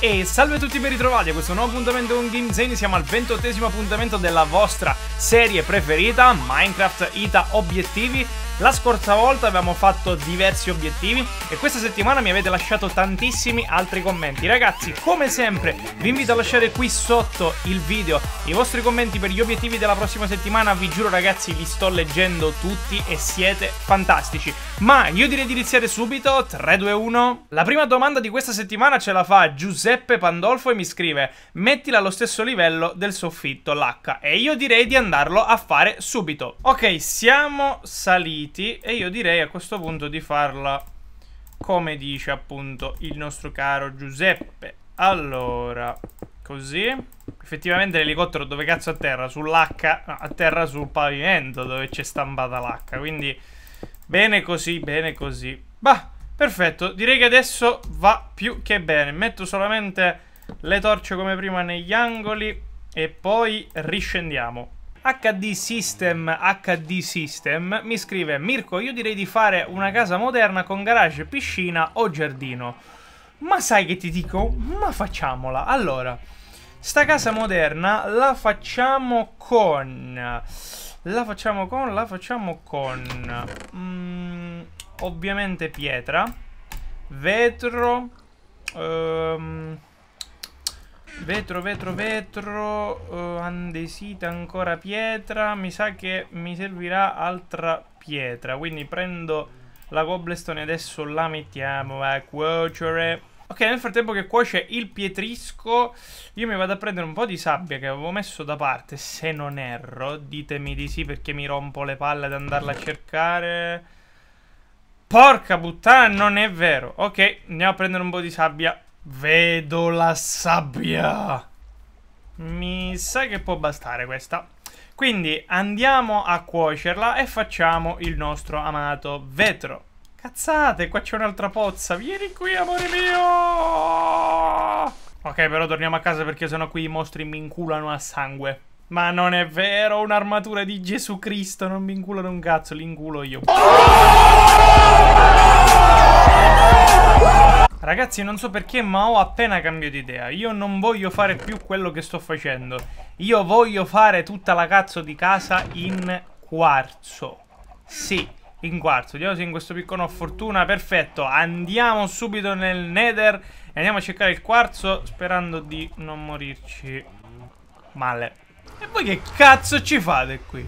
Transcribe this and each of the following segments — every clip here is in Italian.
E salve a tutti ben ritrovati a questo nuovo appuntamento con Game Zane, siamo al ventottesimo appuntamento della vostra serie preferita, Minecraft Ita Obiettivi, la scorsa volta abbiamo fatto diversi obiettivi e questa settimana mi avete lasciato tantissimi altri commenti. Ragazzi, come sempre, vi invito a lasciare qui sotto il video i vostri commenti per gli obiettivi della prossima settimana. Vi giuro ragazzi, li sto leggendo tutti e siete fantastici. Ma io direi di iniziare subito, 3, 2, 1. La prima domanda di questa settimana ce la fa Giuseppe Pandolfo e mi scrive Mettila allo stesso livello del soffitto, l'H. E io direi di andarlo a fare subito. Ok, siamo saliti sentiti e io direi a questo punto di farla come dice appunto il nostro caro Giuseppe. Allora, così. Effettivamente l'elicottero dove cazzo atterra? Sull'H, no, atterra sul pavimento dove c'è stampata l'H, quindi bene così, bene così. Bah, perfetto, direi che adesso va più che bene. Metto solamente le torce come prima negli angoli e poi riscendiamo. HD System HD System mi scrive Mirko io direi di fare una casa moderna con garage, piscina o giardino ma sai che ti dico? ma facciamola allora sta casa moderna la facciamo con la facciamo con la facciamo con mm, ovviamente pietra vetro ehm um, Vetro, vetro, vetro, uh, eh, andesita ancora pietra, mi sa che mi servirà altra pietra, quindi prendo la cobblestone adesso la mettiamo a cuocere. Ok, nel frattempo che cuoce il pietrisco, io mi vado a prendere un po' di sabbia che avevo messo da parte, se non erro, ditemi di sì perché mi rompo le palle ad andarla a cercare. Porca puttana, non è vero. Ok, andiamo a prendere un po' di sabbia. Vedo la sabbia. Mi sa che può bastare questa. Quindi andiamo a cuocerla e facciamo il nostro amato vetro. Cazzate, qua c'è un'altra pozza. Vieni qui, amore mio! Ok, però torniamo a casa perché sennò qui i mostri mi inculano a sangue. Ma non è vero, un'armatura di Gesù Cristo. Non mi inculano un cazzo, li inculo io. Oh! Ragazzi non so perché ma ho appena cambiato idea Io non voglio fare più quello che sto facendo Io voglio fare tutta la cazzo di casa in quarzo Sì, in quarzo Vediamo se in questo piccolo ho fortuna Perfetto, andiamo subito nel nether E andiamo a cercare il quarzo Sperando di non morirci male E voi che cazzo ci fate qui?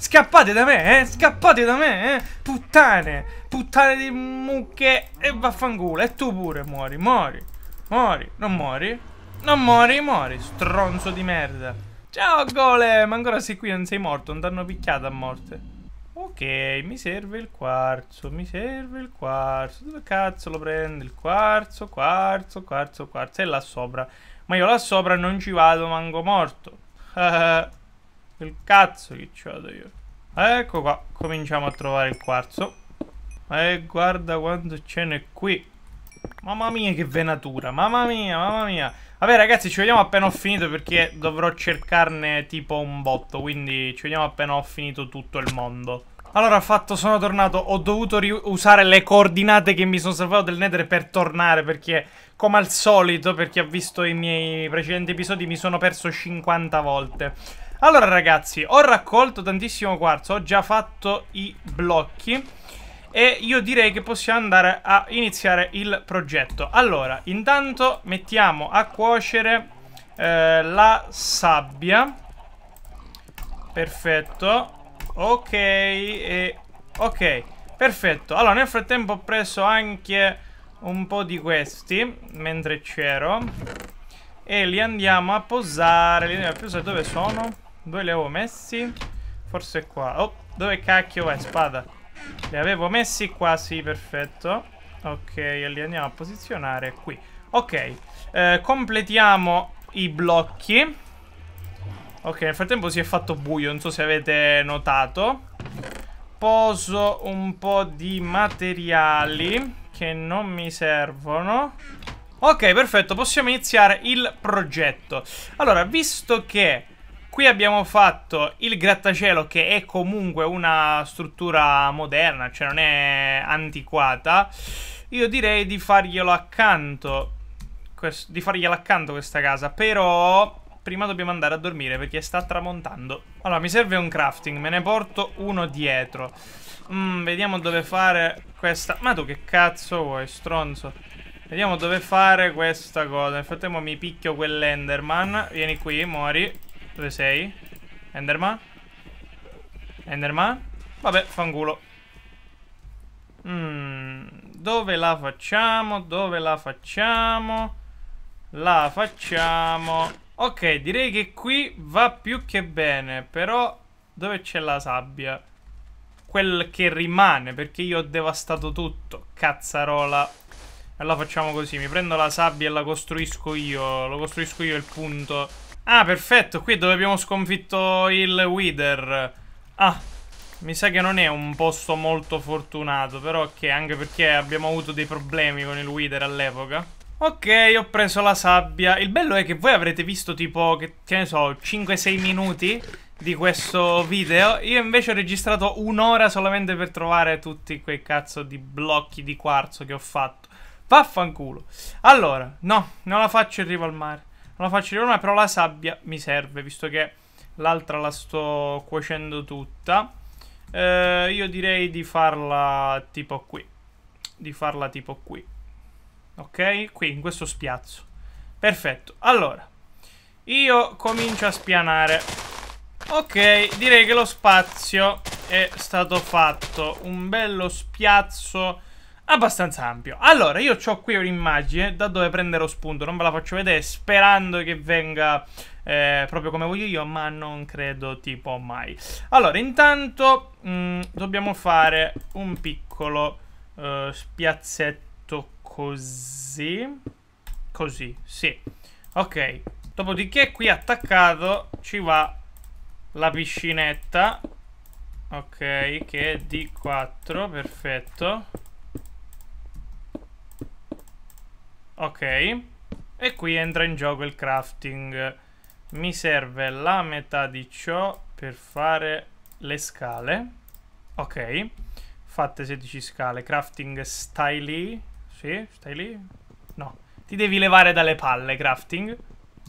Scappate da me, eh? Scappate da me, eh? Puttane! Puttane di mucche e vaffanculo. E tu pure muori, muori. Muori, non muori. Non muori, muori, stronzo di merda. Ciao, Golem! Ancora sei qui, non sei morto, non t'hanno picchiato a morte. Ok, mi serve il quarzo, mi serve il quarzo. Dove cazzo lo prendo? Il quarzo, quarzo, quarzo, quarzo. È là sopra. Ma io là sopra non ci vado manco morto. Il cazzo che ci vado io. Ecco qua, cominciamo a trovare il quarzo. E guarda quanto ce n'è qui. Mamma mia che venatura, mamma mia, mamma mia. Vabbè ragazzi, ci vediamo appena ho finito perché dovrò cercarne tipo un botto, quindi ci vediamo appena ho finito tutto il mondo. Allora fatto, sono tornato, ho dovuto usare le coordinate che mi sono salvato del Nether per tornare perché come al solito, per chi ha visto i miei precedenti episodi, mi sono perso 50 volte. Allora ragazzi, ho raccolto tantissimo quarzo, ho già fatto i blocchi e io direi che possiamo andare a iniziare il progetto. Allora, intanto mettiamo a cuocere eh, la sabbia. Perfetto. Ok, e... ok, perfetto. Allora, nel frattempo ho preso anche un po' di questi, mentre c'ero. E li andiamo a posare. Li andiamo a posare. Dove sono? Dove li avevo messi? Forse qua. Oh, dove cacchio vai, spada? Li avevo messi qua, sì, perfetto. Ok, li andiamo a posizionare qui. Ok, eh, completiamo i blocchi. Ok, nel frattempo si è fatto buio, non so se avete notato. Poso un po' di materiali che non mi servono. Ok, perfetto, possiamo iniziare il progetto. Allora, visto che Qui abbiamo fatto il grattacielo che è comunque una struttura moderna, cioè non è antiquata. Io direi di farglielo accanto, di fargliela accanto questa casa, però prima dobbiamo andare a dormire perché sta tramontando. Allora, mi serve un crafting, me ne porto uno dietro. Mm, vediamo dove fare questa... Ma tu che cazzo vuoi, stronzo? Vediamo dove fare questa cosa. Nel frattempo mi picchio quell'enderman. Vieni qui, muori. Dove sei? Enderman? Enderman? Vabbè, fanculo. Mm, dove la facciamo? Dove la facciamo? La facciamo. Ok, direi che qui va più che bene, però dove c'è la sabbia? Quel che rimane, perché io ho devastato tutto. Cazzarola. Allora facciamo così, mi prendo la sabbia e la costruisco io. Lo costruisco io il punto Ah, perfetto, qui è dove abbiamo sconfitto il Wither. Ah, mi sa che non è un posto molto fortunato, però ok, anche perché abbiamo avuto dei problemi con il Wither all'epoca. Ok, ho preso la sabbia. Il bello è che voi avrete visto tipo, che, che ne so, 5-6 minuti di questo video. Io invece ho registrato un'ora solamente per trovare tutti quei cazzo di blocchi di quarzo che ho fatto. Vaffanculo. Allora, no, non la faccio in riva al mare. Non la faccio di Roma, però la sabbia mi serve, visto che l'altra la sto cuocendo tutta. Eh, io direi di farla tipo qui. Di farla tipo qui. Ok? Qui, in questo spiazzo. Perfetto. Allora, io comincio a spianare. Ok, direi che lo spazio è stato fatto. Un bello spiazzo abbastanza ampio. Allora, io ho qui un'immagine da dove prendere lo spunto, non ve la faccio vedere sperando che venga eh, proprio come voglio io, ma non credo tipo mai. Allora, intanto mh, mm, dobbiamo fare un piccolo uh, spiazzetto così, così, sì, ok. Dopodiché qui attaccato ci va la piscinetta, ok, che è d 4, perfetto. Ok. E qui entra in gioco il crafting. Mi serve la metà di ciò per fare le scale. Ok. Fatte 16 scale. Crafting stai lì. Sì, stai lì. No. Ti devi levare dalle palle, crafting.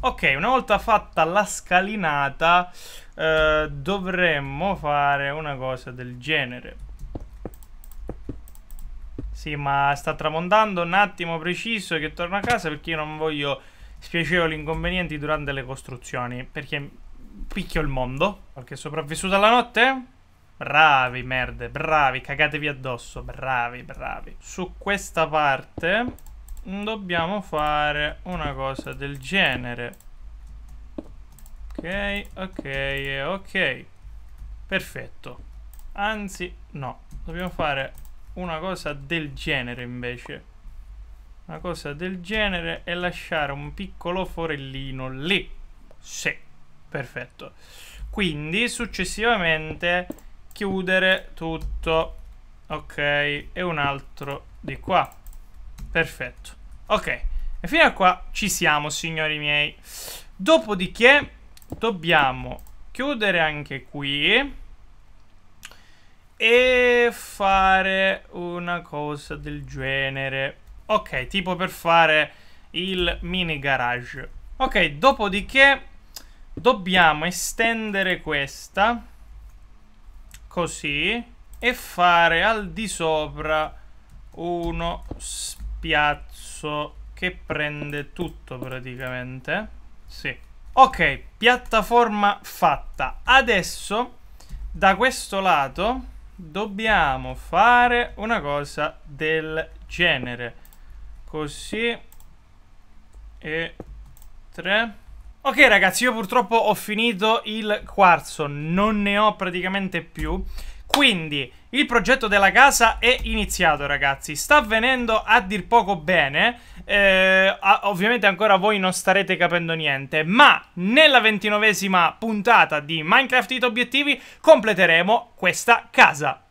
Ok, una volta fatta la scalinata, eh, dovremmo fare una cosa del genere. Sì, ma sta tramondando un attimo preciso che torno a casa perché io non voglio spiacevoli inconvenienti durante le costruzioni. Perché picchio il mondo. Qualche è sopravvissuta alla notte? Bravi, merde, bravi, cagatevi addosso, bravi, bravi. Su questa parte dobbiamo fare una cosa del genere. Ok, ok, ok. Perfetto. Anzi, no. Dobbiamo fare una cosa del genere invece. Una cosa del genere e lasciare un piccolo forellino lì. Sì, perfetto. Quindi successivamente chiudere tutto. Ok, e un altro di qua. Perfetto. Ok, e fino a qua ci siamo, signori miei. Dopodiché dobbiamo chiudere anche qui e fare una cosa del genere. Ok, tipo per fare il mini garage. Ok, dopodiché dobbiamo estendere questa così e fare al di sopra uno spiazzo che prende tutto praticamente. Sì. Ok, piattaforma fatta. Adesso da questo lato dobbiamo fare una cosa del genere così e 3 ok ragazzi io purtroppo ho finito il quarzo non ne ho praticamente più quindi, il progetto della casa è iniziato, ragazzi. Sta venendo a dir poco bene. Eh, ovviamente ancora voi non starete capendo niente. Ma nella ventinovesima puntata di Minecraft It Obiettivi completeremo questa casa.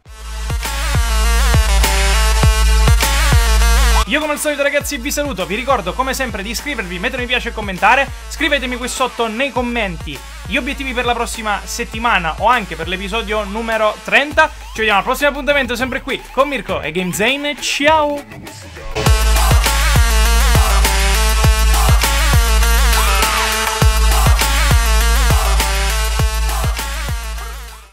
Io come al solito ragazzi vi saluto, vi ricordo come sempre di iscrivervi, mettere mi piace e commentare, scrivetemi qui sotto nei commenti gli obiettivi per la prossima settimana o anche per l'episodio numero 30. Ci vediamo al prossimo appuntamento sempre qui con Mirko e GameZane. Ciao!